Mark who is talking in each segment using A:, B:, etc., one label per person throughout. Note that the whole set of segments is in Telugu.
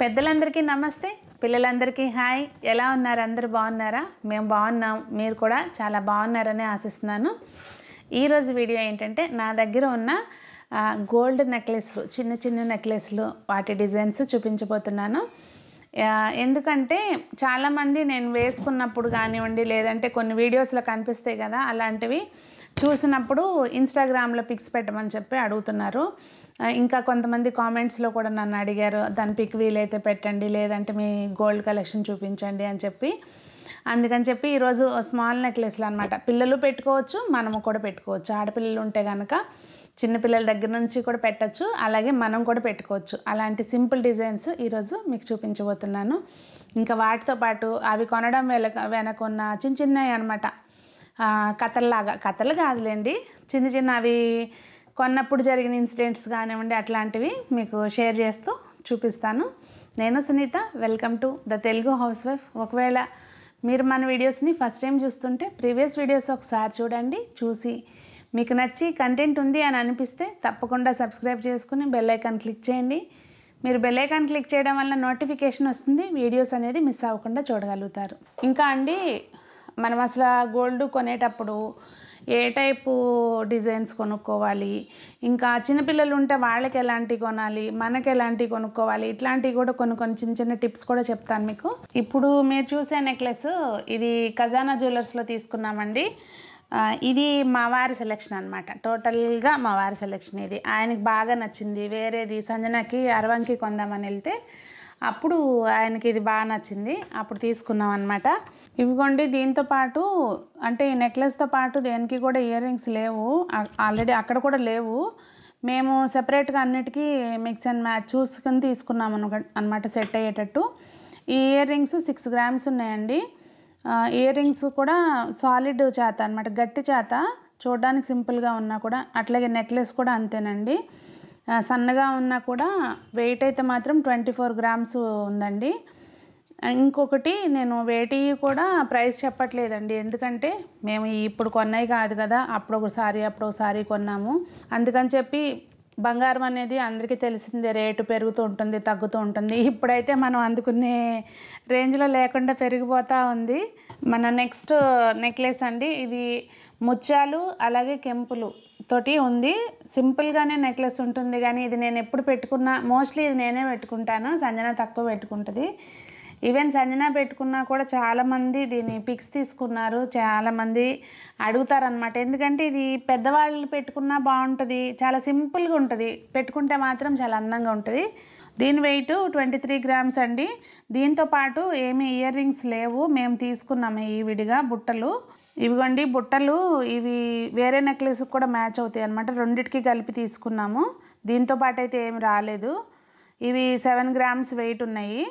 A: పెద్దలందరికీ నమస్తే పిల్లలందరికీ హాయ్ ఎలా ఉన్నారు అందరు బాగున్నారా మేము బాగున్నాం మీరు కూడా చాలా బాగున్నారని ఆశిస్తున్నాను ఈరోజు వీడియో ఏంటంటే నా దగ్గర ఉన్న గోల్డ్ నెక్లెస్లు చిన్న చిన్న నెక్లెస్లు వాటి డిజైన్స్ చూపించబోతున్నాను ఎందుకంటే చాలామంది నేను వేసుకున్నప్పుడు కానివ్వండి లేదంటే కొన్ని వీడియోస్లో కనిపిస్తాయి కదా అలాంటివి చూసినప్పుడు ఇన్స్టాగ్రామ్లో పిక్స్ పెట్టమని చెప్పి అడుగుతున్నారు ఇంకా కొంతమంది కామెంట్స్లో కూడా నన్ను అడిగారు దాని పిక్ వీలైతే పెట్టండి లేదంటే మీ గోల్డ్ కలెక్షన్ చూపించండి అని చెప్పి అందుకని చెప్పి ఈరోజు స్మాల్ నెక్లెస్లు అనమాట పిల్లలు పెట్టుకోవచ్చు మనము కూడా పెట్టుకోవచ్చు ఆడపిల్లలు ఉంటే కనుక చిన్నపిల్లల దగ్గర నుంచి కూడా పెట్టచ్చు అలాగే మనం కూడా పెట్టుకోవచ్చు అలాంటి సింపుల్ డిజైన్స్ ఈరోజు మీకు చూపించబోతున్నాను ఇంకా వాటితో పాటు అవి కొనడం వెనక వెనక ఉన్న చిన్న చిన్నవి అనమాట కథల్లాగా కథలు కాదులేండి చిన్న చిన్న అవి కొన్నప్పుడు జరిగిన ఇన్సిడెంట్స్ కానివ్వండి అట్లాంటివి మీకు షేర్ చేస్తూ చూపిస్తాను నేను Sunitha welcome to the Telugu house wife ఒకవేళ మీరు మన వీడియోస్ని ఫస్ట్ టైం చూస్తుంటే ప్రీవియస్ వీడియోస్ ఒకసారి చూడండి చూసి మీకు నచ్చి కంటెంట్ ఉంది అని అనిపిస్తే తప్పకుండా సబ్స్క్రైబ్ చేసుకుని బెల్లైకాన్ క్లిక్ చేయండి మీరు బెల్లైకాన్ క్లిక్ చేయడం వల్ల నోటిఫికేషన్ వస్తుంది వీడియోస్ అనేది మిస్ అవ్వకుండా చూడగలుగుతారు ఇంకా అండి మనం అసలు గోల్డ్ కొనేటప్పుడు ఏ టైపు డిజైన్స్ కొనుక్కోవాలి ఇంకా చిన్నపిల్లలు ఉంటే వాళ్ళకి ఎలాంటివి కొనాలి మనకి ఎలాంటివి కొనుక్కోవాలి ఇట్లాంటివి కూడా కొన్ని కొన్ని చిన్న చిన్న టిప్స్ కూడా చెప్తాను మీకు ఇప్పుడు మీరు చూసే నెక్లెస్ ఇది ఖజానా జ్యువెలర్స్లో తీసుకున్నామండి ఇది మా వారి సెలెక్షన్ అనమాట టోటల్గా మా వారి సెలెక్షన్ ఇది ఆయనకి బాగా నచ్చింది వేరేది సంజనాకి అరవంకి కొందామని వెళ్తే అప్పుడు ఆయనకి ఇది బాగా నచ్చింది అప్పుడు తీసుకున్నాం అనమాట ఇవ్వండి దీంతో పాటు అంటే ఈ నెక్లెస్తో పాటు దేనికి కూడా ఇయర్ రింగ్స్ లేవు ఆల్రెడీ అక్కడ కూడా లేవు మేము సెపరేట్గా అన్నిటికీ మిక్స్ అండ్ మ్యాచ్ చూసుకుని తీసుకున్నాం అనమాట సెట్ అయ్యేటట్టు ఈ ఇయర్ రింగ్స్ సిక్స్ గ్రామ్స్ ఉన్నాయండి ఇయర్ రింగ్స్ కూడా సాలిడ్ చేత అనమాట గట్టి చేత చూడడానికి సింపుల్గా ఉన్నా కూడా అట్లాగే నెక్లెస్ కూడా అంతేనండి సన్నగా ఉన్నా కూడా వెయిట్ అయితే మాత్రం ట్వంటీ ఫోర్ గ్రామ్స్ ఉందండి ఇంకొకటి నేను వేటి కూడా ప్రైస్ చెప్పట్లేదండి ఎందుకంటే మేము ఇప్పుడు కొన్నాయి కాదు కదా అప్పుడు ఒకసారి అప్పుడు ఒకసారి కొన్నాము అందుకని చెప్పి బంగారం అనేది అందరికీ తెలిసిందే రేటు పెరుగుతూ ఉంటుంది తగ్గుతూ ఉంటుంది ఇప్పుడైతే మనం అందుకునే రేంజ్లో లేకుండా పెరిగిపోతూ ఉంది మన నెక్స్ట్ నెక్లెస్ అండి ఇది ముత్యాలు అలాగే కెంపులు తోటి ఉంది సింపుల్గానే నెక్లెస్ ఉంటుంది కానీ ఇది నేను ఎప్పుడు పెట్టుకున్నా మోస్ట్లీ ఇది నేనే పెట్టుకుంటాను సంజన తక్కువ పెట్టుకుంటుంది ఈవెన్ సంజన పెట్టుకున్నా కూడా చాలామంది దీన్ని పిక్స్ తీసుకున్నారు చాలామంది అడుగుతారనమాట ఎందుకంటే ఇది పెద్దవాళ్ళు పెట్టుకున్నా బాగుంటుంది చాలా సింపుల్గా ఉంటుంది పెట్టుకుంటే మాత్రం చాలా అందంగా ఉంటుంది దీని వెయిట్ ట్వంటీ త్రీ గ్రామ్స్ అండి దీంతో పాటు ఏమి ఇయర్ రింగ్స్ లేవు మేము తీసుకున్నాము ఈ విడిగా బుట్టలు ఇవిగోండి బుట్టలు ఇవి వేరే నెక్లెస్ కూడా మ్యాచ్ అవుతాయి అనమాట రెండిటికి కలిపి తీసుకున్నాము దీంతో పాటు అయితే ఏమి రాలేదు ఇవి సెవెన్ గ్రామ్స్ వెయిట్ ఉన్నాయి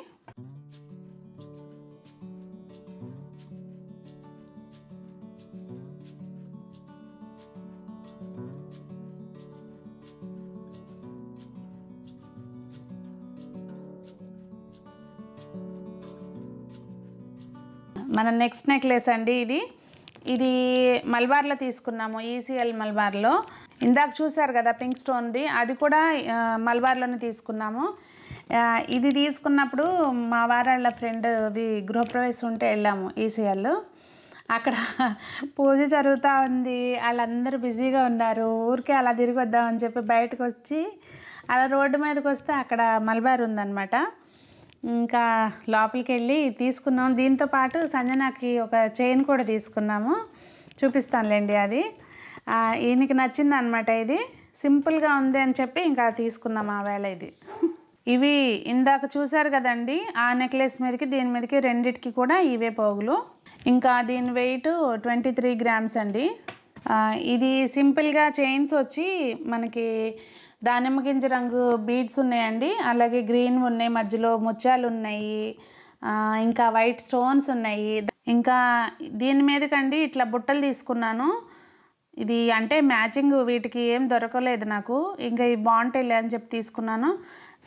A: మన నెక్స్ట్ నెక్లెస్ అండి ఇది ఇది మల్బార్లో తీసుకున్నాము ఈసీఎల్ మల్బార్లో ఇందాక చూశారు కదా పింక్ స్టోన్ది అది కూడా మల్బార్లోనే తీసుకున్నాము ఇది తీసుకున్నప్పుడు మా వారాళ్ళ ఫ్రెండ్ది గృహప్రవేశం ఉంటే వెళ్ళాము ఈసీఎల్ అక్కడ పూజ జరుగుతూ ఉంది వాళ్ళందరూ బిజీగా ఉన్నారు ఊరికే అలా తిరిగి వద్దామని చెప్పి బయటకు వచ్చి అలా రోడ్డు మీదకి వస్తే అక్కడ మల్బార్ ఉందన్నమాట ఇంకా లోపలికి వెళ్ళి తీసుకున్నాం దీంతో పాటు సంజనాకి ఒక చైన్ కూడా తీసుకున్నాము చూపిస్తానులేండి అది ఈయనకి నచ్చింది అనమాట ఇది సింపుల్గా ఉంది అని చెప్పి ఇంకా తీసుకున్నాం ఆ వేళ ఇది ఇవి ఇందాక చూశారు కదండి ఆ నెక్లెస్ మీదకి దీని మీదకి రెండిటికి కూడా ఇవే పోగులు ఇంకా దీని వెయిట్ ట్వంటీ త్రీ గ్రామ్స్ అండి ఇది సింపుల్గా చైన్స్ వచ్చి మనకి దానిమ్మ గింజ రంగు బీడ్స్ ఉన్నాయండి అలాగే గ్రీన్ ఉన్నాయి మధ్యలో ముత్యాలు ఉన్నాయి ఇంకా వైట్ స్టోన్స్ ఉన్నాయి ఇంకా దీని మీదకండి ఇట్లా బుట్టలు తీసుకున్నాను ఇది అంటే మ్యాచింగ్ వీటికి ఏం దొరకలేదు నాకు ఇంకా ఇవి బాగుంటాయి అని చెప్పి తీసుకున్నాను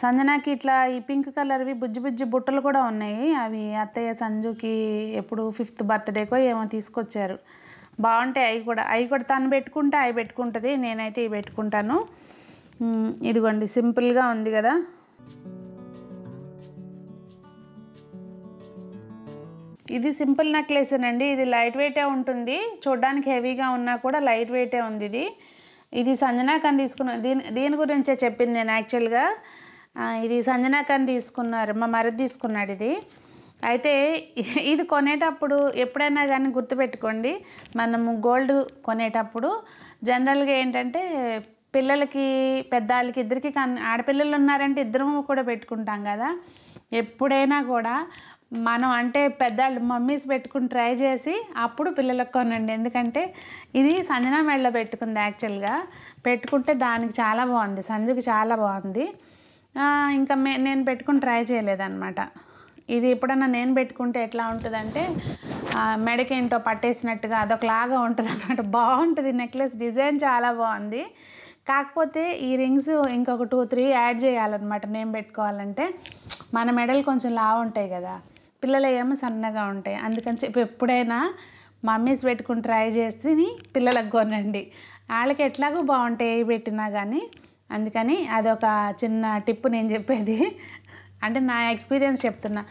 A: సంజనాకి ఇట్లా ఈ పింక్ కలర్వి బుజ్జి బుజ్జి బుట్టలు కూడా ఉన్నాయి అవి అత్తయ్య సంజుకి ఎప్పుడు ఫిఫ్త్ బర్త్డేకో ఏమో తీసుకొచ్చారు బాగుంటాయి అవి కూడా అవి కూడా తను పెట్టుకుంటే అవి పెట్టుకుంటుంది నేనైతే ఇవి పెట్టుకుంటాను ఇదిగోండి సింపుల్గా ఉంది కదా ఇది సింపుల్ నెక్లెసేనండి ఇది లైట్ వెయిటే ఉంటుంది చూడ్డానికి హెవీగా ఉన్నా కూడా లైట్ వెయిటే ఉంది ఇది ఇది సంజనాకాన్ తీసుకున్న దీని దీని గురించే చెప్పింది నేను యాక్చువల్గా ఇది సంజనాకాన్ తీసుకున్నారు మా మరి తీసుకున్నాడు ఇది అయితే ఇది కొనేటప్పుడు ఎప్పుడైనా కానీ గుర్తుపెట్టుకోండి మనము గోల్డ్ కొనేటప్పుడు జనరల్గా ఏంటంటే పిల్లలకి పెద్దవాళ్ళకి ఇద్దరికి కన్ ఆడపిల్లలు ఉన్నారంటే ఇద్దరము కూడా పెట్టుకుంటాం కదా ఎప్పుడైనా కూడా మనం అంటే పెద్దవాళ్ళు మమ్మీస్ పెట్టుకుని ట్రై చేసి అప్పుడు పిల్లలకు కొనండి ఎందుకంటే ఇది సంజన మెళ్ళ పెట్టుకుంది యాక్చువల్గా పెట్టుకుంటే దానికి చాలా బాగుంది సంజుకి చాలా బాగుంది ఇంకా మే నేను పెట్టుకుని ట్రై చేయలేదన్నమాట ఇది ఎప్పుడన్నా నేను పెట్టుకుంటే ఎట్లా ఉంటుందంటే మెడకేంటో పట్టేసినట్టుగా అదొకలాగా ఉంటుంది అనమాట బాగుంటుంది నెక్లెస్ డిజైన్ చాలా బాగుంది కాకపోతే ఈ రింగ్స్ ఇంకొక టూ త్రీ యాడ్ చేయాలన్నమాట నేమ్ పెట్టుకోవాలంటే మన మెడలు కొంచెం లావు ఉంటాయి కదా పిల్లలు ఏమో సన్నగా ఉంటాయి అందుకని చెప్పి ఎప్పుడైనా మమ్మీస్ పెట్టుకుని ట్రై చేసి పిల్లలకు కొనండి వాళ్ళకి ఎట్లాగో బాగుంటాయి ఏ పెట్టినా కానీ అందుకని అదొక చిన్న టిప్ నేను చెప్పేది అంటే నా ఎక్స్పీరియన్స్ చెప్తున్నా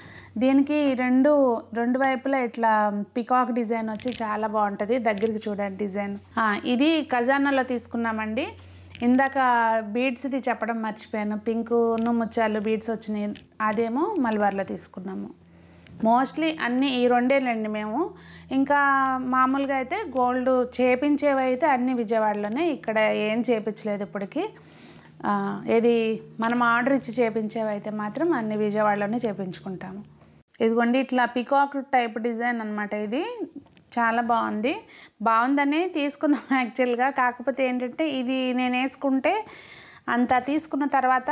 A: దీనికి రెండు రెండు వైపులా ఇట్లా పికాక్ డిజైన్ వచ్చి చాలా బాగుంటుంది దగ్గరికి చూడండి డిజైన్ ఇది ఖజానాలో తీసుకున్నామండి ఇందాక బీడ్స్ది చెప్పడం మర్చిపోయాను పింకును ముచ్చాలు బీడ్స్ వచ్చినాయి అదేమో మలబార్లో తీసుకున్నాము మోస్ట్లీ అన్నీ ఈ రెండేనండి మేము ఇంకా మామూలుగా అయితే గోల్డ్ చేపించేవి అయితే అన్నీ విజయవాడలోనే ఇక్కడ ఏం చేపించలేదు ఇప్పటికీ ఏది మనం ఆర్డర్ ఇచ్చి చేపించేవి అయితే మాత్రం అన్ని విజయవాడలోనే చేపించుకుంటాము ఇదిగోండి ఇట్లా పికాక్ టైప్ డిజైన్ అనమాట ఇది చాలా బాగుంది బాగుందని తీసుకున్నాం యాక్చువల్గా కాకపోతే ఏంటంటే ఇది నేను వేసుకుంటే అంత తీసుకున్న తర్వాత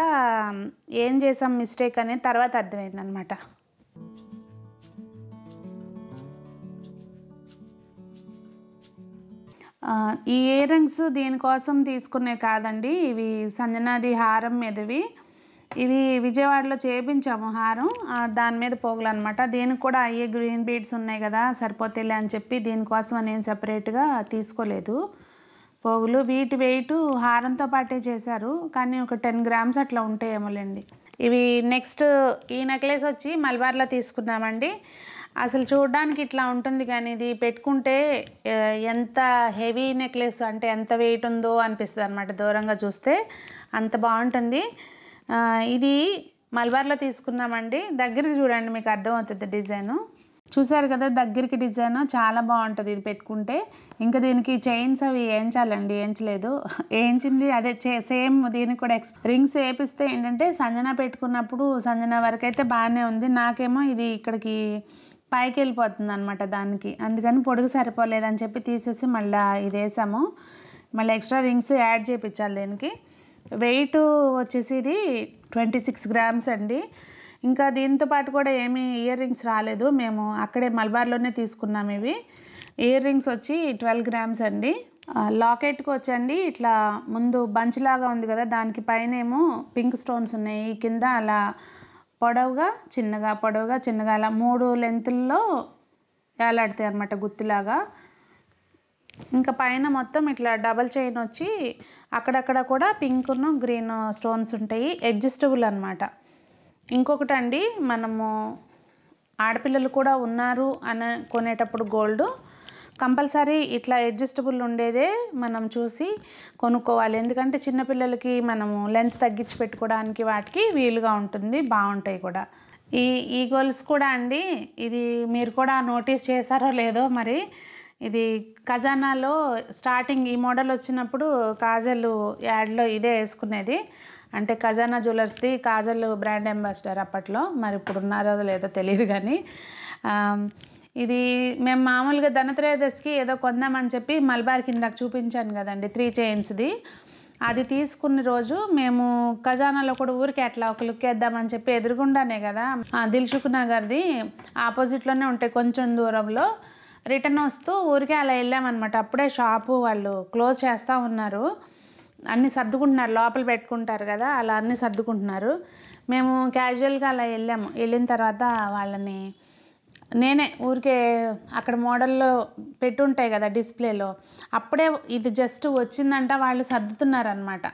A: ఏం చేసాం మిస్టేక్ అనేది తర్వాత అర్థమైందనమాట ఈ ఇయర్ రింగ్స్ దీనికోసం తీసుకునే కాదండి ఇవి సంజనాది హారం మీదవి ఇవి విజయవాడలో చేయించాము హారం దాని మీద పోగులు అనమాట దీనికి కూడా అయ్యే గ్రీన్ బీడ్స్ ఉన్నాయి కదా సరిపోతేలే అని చెప్పి దీనికోసం నేను సపరేట్గా తీసుకోలేదు పోగులు వీటి వెయిట్ హారంతో పాటే చేశారు కానీ ఒక టెన్ గ్రామ్స్ అట్లా ఉంటాయేమోలేండి ఇవి నెక్స్ట్ ఈ నెక్లెస్ వచ్చి మలబార్లో తీసుకుందామండి అసలు చూడడానికి ఇట్లా ఉంటుంది కానీ ఇది పెట్టుకుంటే ఎంత హెవీ నెక్లెస్ అంటే ఎంత వెయిట్ ఉందో అనిపిస్తుంది అనమాట దూరంగా చూస్తే అంత బాగుంటుంది ఇది మల్బార్లో తీసుకున్నామండి దగ్గరికి చూడండి మీకు అర్థమవుతుంది డిజైను చూసారు కదా దగ్గరికి డిజైన్ చాలా బాగుంటుంది ఇది పెట్టుకుంటే ఇంకా దీనికి చైన్స్ అవి వేయించాలండి వేయించలేదు వేయించింది అదే సేమ్ దీనికి కూడా ఎక్స్ రింగ్స్ వేపిస్తే ఏంటంటే సంజన పెట్టుకున్నప్పుడు సంజన వరకు అయితే బాగానే ఉంది నాకేమో ఇది ఇక్కడికి పైకి వెళ్ళిపోతుంది అనమాట దానికి అందుకని పొడుగు సరిపోలేదని చెప్పి తీసేసి మళ్ళీ ఇది వేసాము మళ్ళీ ఎక్స్ట్రా రింగ్స్ యాడ్ చేయించాలి దీనికి వెయిట్ వచ్చేసి ఇది ట్వంటీ సిక్స్ గ్రామ్స్ అండి ఇంకా దీంతో పాటు కూడా ఏమీ ఇయర్ రింగ్స్ రాలేదు మేము అక్కడే మల్బార్లోనే తీసుకున్నాం ఇవి ఇయర్ రింగ్స్ వచ్చి ట్వెల్వ్ గ్రామ్స్ అండి లాకెట్కి వచ్చండి ఇట్లా ముందు బంచ్ లాగా ఉంది కదా దానికి పైన ఏమో పింక్ స్టోన్స్ ఉన్నాయి కింద అలా పొడవుగా చిన్నగా పొడవుగా చిన్నగా అలా మూడు లెంతుల్లో వేలాడతాయి అనమాట గుత్తిలాగా ఇంకా పైన మొత్తం ఇట్లా డబల్ చైన్ వచ్చి అక్కడక్కడ కూడా పింక్ను గ్రీన్ స్టోన్స్ ఉంటాయి అడ్జస్టబుల్ అనమాట ఇంకొకటి అండి మనము ఆడపిల్లలు కూడా ఉన్నారు అని కొనేటప్పుడు గోల్డ్ కంపల్సరీ ఇట్లా అడ్జస్టబుల్ ఉండేదే మనం చూసి కొనుక్కోవాలి ఎందుకంటే చిన్నపిల్లలకి మనము లెంత్ తగ్గించి పెట్టుకోవడానికి వాటికి వీలుగా ఉంటుంది బాగుంటాయి కూడా ఈ ఈ గోల్స్ కూడా అండి ఇది మీరు కూడా నోటీస్ చేశారో లేదో మరి ఇది ఖజానాలో స్టార్టింగ్ ఈ మోడల్ వచ్చినప్పుడు కాజల్ యాడ్లో ఇదే వేసుకునేది అంటే ఖజానా జ్యువెలర్స్ది కాజల్ బ్రాండ్ అంబాసిడర్ అప్పట్లో మరి ఇప్పుడు ఉన్నారో లేదో తెలియదు కానీ ఇది మేము మామూలుగా ధనత్రయోదశికి ఏదో కొందామని చెప్పి మల్బార్ కిందకు చూపించాను కదండి త్రీ చైన్స్ది అది తీసుకున్న రోజు మేము ఖజానాలో కూడా ఊరికి అట్లా ఒక లుక్ వేద్దామని చెప్పి ఎదురుగుండానే కదా దిల్సుఖ్ నగర్ది ఆపోజిట్లోనే ఉంటాయి కొంచెం దూరంలో రిటర్న్ వస్తూ ఊరికే అలా వెళ్ళామన్నమాట అప్పుడే షాపు వాళ్ళు క్లోజ్ చేస్తూ ఉన్నారు అన్నీ సర్దుకుంటున్నారు లోపల పెట్టుకుంటారు కదా అలా అన్నీ సర్దుకుంటున్నారు మేము క్యాజువల్గా అలా వెళ్ళాము వెళ్ళిన తర్వాత వాళ్ళని నేనే ఊరికే అక్కడ మోడల్లో పెట్టుంటాయి కదా డిస్ప్లేలో అప్పుడే ఇది జస్ట్ వచ్చిందంట వాళ్ళు సర్దుతున్నారనమాట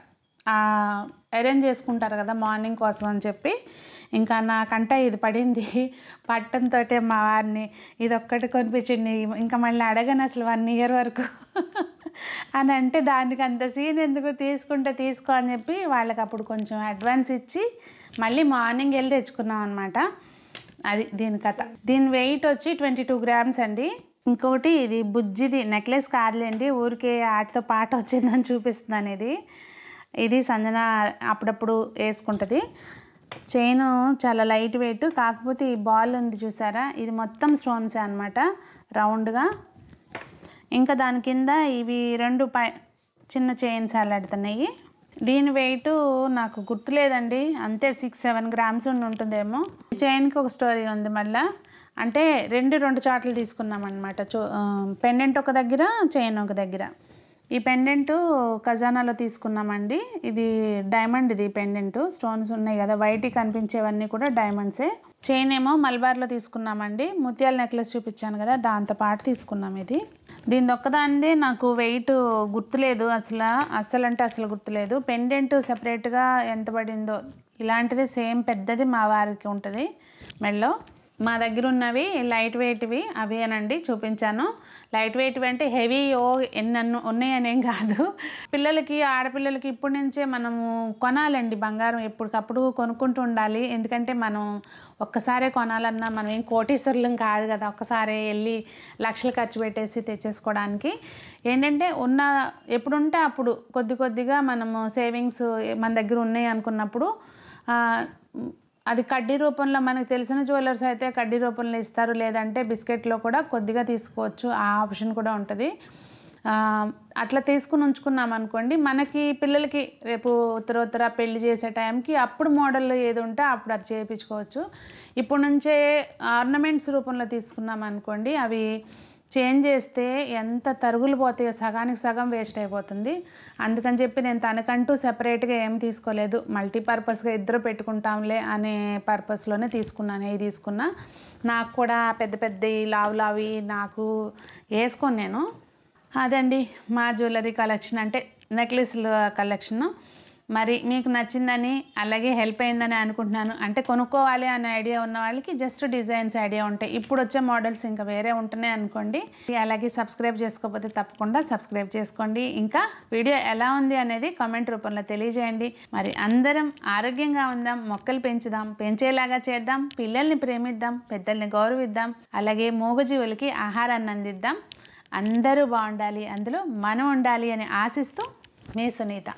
A: అరేంజ్ చేసుకుంటారు కదా మార్నింగ్ కోసం అని చెప్పి ఇంకా నాకంట ఇది పడింది పట్టంతో మా వారిని ఇది ఒక్కటి కొనిపించండి ఇంకా మళ్ళీ అడగను అసలు వన్ ఇయర్ వరకు అని అంటే దానికి అంత సీన్ ఎందుకు తీసుకుంటే తీసుకో అని చెప్పి వాళ్ళకి అప్పుడు కొంచెం అడ్వాన్స్ ఇచ్చి మళ్ళీ మార్నింగ్ వెళ్ళి తెచ్చుకున్నాం అనమాట అది దీని కథ దీని వెయిట్ వచ్చి ట్వంటీ టూ గ్రామ్స్ అండి ఇంకోటి ఇది బుజ్జిది నెక్లెస్ కాదులేండి ఊరికే ఆటితో పాట వచ్చిందని చూపిస్తుంది ఇది ఇది సంజన అప్పుడప్పుడు వేసుకుంటుంది చైన్ చాలా లైట్ వెయిట్ కాకపోతే ఈ బాల్ ఉంది చూసారా ఇది మొత్తం స్టోన్సే అనమాట రౌండ్గా ఇంకా దాని కింద ఇవి రెండు పై చిన్న చైన్స్ అలాడుతున్నాయి దీని వెయిట్ నాకు గుర్తులేదండి అంతే సిక్స్ సెవెన్ గ్రామ్స్ ఉండి ఉంటుందేమో చైన్కి ఒక స్టోరీ ఉంది మళ్ళీ అంటే రెండు రెండు చాట్లు తీసుకున్నాం అనమాట పెండెంట్ ఒక దగ్గర చైన్ ఒక దగ్గర ఈ పెండెంట్ ఖజానాలో తీసుకున్నామండి ఇది డైమండ్ ఇది పెండెంట్ స్టోన్స్ ఉన్నాయి కదా వైట్ కనిపించేవన్నీ కూడా డైమండ్సే చైన్ ఏమో మల్బార్లో తీసుకున్నామండి ముత్యాల నెక్లెస్ చూపించాను కదా దాంతో పాటు తీసుకున్నాం ఇది దీని ఒక్కదాంది నాకు వెయిట్ గుర్తులేదు అసలు అస్సలు అంటే అసలు గుర్తులేదు పెండెంట్ సపరేట్గా ఎంత పడిందో ఇలాంటిది సేమ్ పెద్దది మా వారికి ఉంటుంది మెడలో మా దగ్గర ఉన్నవి లైట్ వెయిట్వి అవి అనండి చూపించాను లైట్ వెయిట్వి అంటే హెవీ ఓ ఎన్నన్ను ఉన్నాయనేం కాదు పిల్లలకి ఆడపిల్లలకి ఇప్పటి నుంచే మనము కొనాలండి బంగారం ఎప్పటికప్పుడు కొనుక్కుంటూ ఉండాలి ఎందుకంటే మనం ఒక్కసారే కొనాలన్నా మనం ఏం కోటీశ్వరులం కాదు కదా ఒక్కసారే వెళ్ళి లక్షలు ఖర్చు పెట్టేసి తెచ్చేసుకోవడానికి ఏంటంటే ఉన్న ఎప్పుడుంటే అప్పుడు కొద్ది కొద్దిగా మనము సేవింగ్స్ మన దగ్గర ఉన్నాయి అనుకున్నప్పుడు అది కడ్డీ రూపంలో మనకు తెలిసిన జ్యువెలర్స్ అయితే కడ్డీ రూపంలో ఇస్తారు లేదంటే బిస్కెట్లో కూడా కొద్దిగా తీసుకోవచ్చు ఆ ఆప్షన్ కూడా ఉంటుంది అట్లా తీసుకుని ఉంచుకున్నాం అనుకోండి మనకి పిల్లలకి రేపు ఉత్తర పెళ్లి చేసే టైంకి అప్పుడు మోడల్ ఏది ఉంటే అప్పుడు అది చేయించుకోవచ్చు ఇప్పుడు నుంచే ఆర్నమెంట్స్ రూపంలో తీసుకున్నాం అనుకోండి అవి చేంజ్ చేస్తే ఎంత తరుగులు పోతాయో సగానికి సగం వేస్ట్ అయిపోతుంది అందుకని చెప్పి నేను తనకంటూ సెపరేట్గా ఏం తీసుకోలేదు మల్టీపర్పస్గా ఇద్దరు పెట్టుకుంటాంలే అనే పర్పస్లోనే తీసుకున్నాను ఏ తీసుకున్నా నాకు కూడా పెద్ద పెద్ద లావు లావి నాకు వేసుకొని నేను అదండి మా జ్యువెలరీ కలెక్షన్ అంటే నెక్లెస్ల కలెక్షన్ మరి మీకు నచ్చిందని అలాగే హెల్ప్ అయిందని అనుకుంటున్నాను అంటే కొనుక్కోవాలి అనే ఐడియా ఉన్న వాళ్ళకి జస్ట్ డిజైన్స్ ఐడియా ఉంటాయి ఇప్పుడు వచ్చే మోడల్స్ ఇంకా వేరే ఉంటున్నాయి అనుకోండి అలాగే సబ్స్క్రైబ్ చేసుకోకపోతే తప్పకుండా సబ్స్క్రైబ్ చేసుకోండి ఇంకా వీడియో ఎలా ఉంది అనేది కామెంట్ రూపంలో తెలియజేయండి మరి అందరం ఆరోగ్యంగా ఉందాం మొక్కలు పెంచుదాం పెంచేలాగా చేద్దాం పిల్లల్ని ప్రేమిద్దాం పెద్దల్ని గౌరవిద్దాం అలాగే మూగజీవులకి ఆహారాన్ని అందిద్దాం అందరూ బాగుండాలి అందులో మనం ఉండాలి అని ఆశిస్తూ మీ సునీత